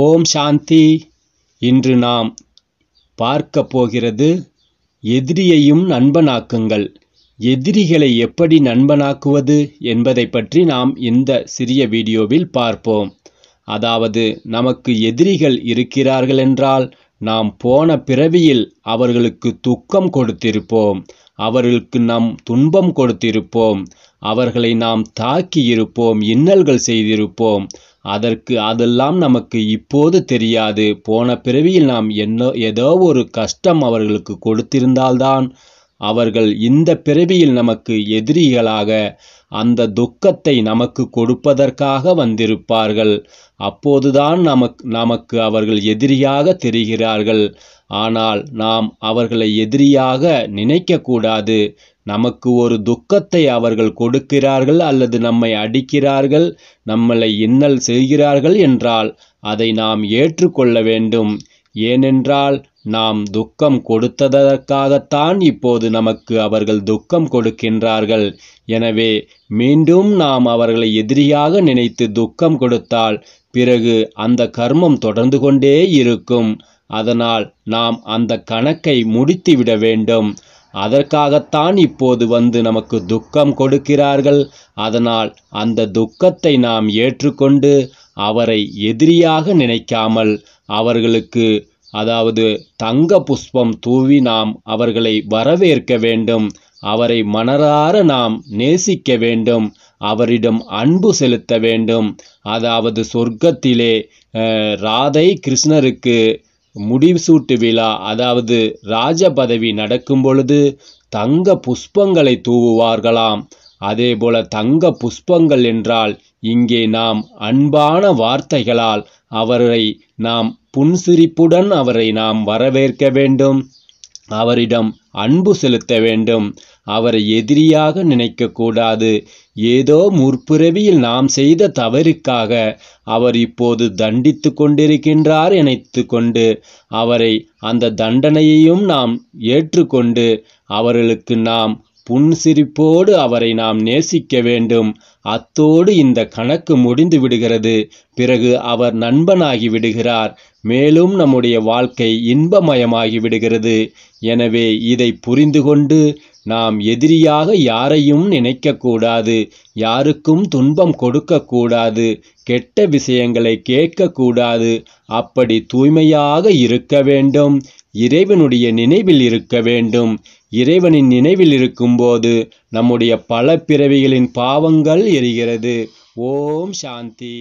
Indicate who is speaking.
Speaker 1: ஓம் சாந்தி இன்று நாம் பார்க்க போகிறது எதிரியையும் நண்பனாக்குங்கள் எதிரிகளை எப்படி நண்பனாக்குவது என்பதை பற்றி நாம் இந்த சிறிய வீடியோவில் பார்ப்போம் அதாவது நமக்கு எதிரிகள் இருக்கிறார்கள் என்றால் நாம் போன பிறவியில் அவர்களுக்கு துக்கம் கொடுத்திருப்போம் அவர்களுக்கு நாம் துன்பம் கொடுத்திருப்போம் அவர்களை நாம் தாக்கி இருப்போம் இன்னல்கள் செய்திருப்போம் அதற்கு அதெல்லாம் நமக்கு இப்போது தெரியாது போன பிறவியில் நாம் என்ன ஏதோ ஒரு கஷ்டம் அவர்களுக்கு கொடுத்திருந்தால்தான் அவர்கள் இந்த பிறவியில் நமக்கு எதிரிகளாக அந்த துக்கத்தை நமக்கு கொடுப்பதற்காக வந்திருப்பார்கள் அப்போதுதான் நமக்கு நமக்கு அவர்கள் எதிரியாக தெரிகிறார்கள் ஆனால் நாம் அவர்களை எதிரியாக நினைக்கக்கூடாது நமக்கு ஒரு துக்கத்தை அவர்கள் கொடுக்கிறார்கள் அல்லது நம்மை அடிக்கிறார்கள் நம்மளை இன்னல் செய்கிறார்கள் என்றால் அதை நாம் ஏற்றுக்கொள்ள வேண்டும் ஏனென்றால் நாம் துக்கம் கொடுத்ததற்காகத்தான் இப்போது நமக்கு அவர்கள் துக்கம் கொடுக்கின்றார்கள் எனவே மீண்டும் நாம் அவர்களை எதிரியாக நினைத்து துக்கம் கொடுத்தால் பிறகு அந்த கர்மம் தொடர்ந்து கொண்டே இருக்கும் அதனால் நாம் அந்த கணக்கை முடித்துவிட வேண்டும் அதற்காகத்தான் இப்போது வந்து நமக்கு துக்கம் கொடுக்கிறார்கள் அதனால் அந்த துக்கத்தை நாம் ஏற்றுக்கொண்டு அவரை எதிரியாக நினைக்காமல் அவர்களுக்கு அதாவது தங்க புஷ்பம் தூவி நாம் அவர்களை வரவேற்க வேண்டும் அவரை மனரார நாம் நேசிக்க வேண்டும் அவரிடம் அன்பு செலுத்த வேண்டும் அதாவது சொர்க்கத்திலே ராதை கிருஷ்ணருக்கு முடிசூட்டு விழா அதாவது ராஜபதவி நடக்கும் பொழுது தங்க புஷ்பங்களை தூவுவார்களாம் அதேபோல தங்க புஷ்பங்கள் என்றால் இங்கே நாம் அன்பான வார்த்தைகளால் அவரை நாம் புன்சிரிப்புடன் அவரை நாம் வரவேற்க வேண்டும் அவரிடம் அன்பு செலுத்த வேண்டும் அவரை எதிரியாக நினைக்கக்கூடாது ஏதோ முற்பிறவியில் நாம் செய்த தவறுக்காக அவர் இப்போது தண்டித்து கொண்டிருக்கின்றார் நினைத்து கொண்டு அவரை அந்த தண்டனையையும் நாம் ஏற்றுக்கொண்டு அவர்களுக்கு நாம் புன்சிரிப்போடு அவரை நாம் நேசிக்க வேண்டும் அத்தோடு இந்த கணக்கு முடிந்து விடுகிறது பிறகு அவர் நண்பனாகி விடுகிறார் மேலும் நம்முடைய வாழ்க்கை இன்பமயமாகி விடுகிறது எனவே இதை புரிந்து கொண்டு நாம் எதிரியாக யாரையும் நினைக்கக்கூடாது யாருக்கும் துன்பம் கொடுக்கக்கூடாது கெட்ட விஷயங்களை கேட்கக்கூடாது அப்படி தூய்மையாக இருக்க வேண்டும் இறைவனுடைய நினைவில் இருக்க வேண்டும் இறைவனின் நினைவில் இருக்கும்போது நம்முடைய பல பிறவிகளின் பாவங்கள் எரிகிறது ஓம் சாந்தி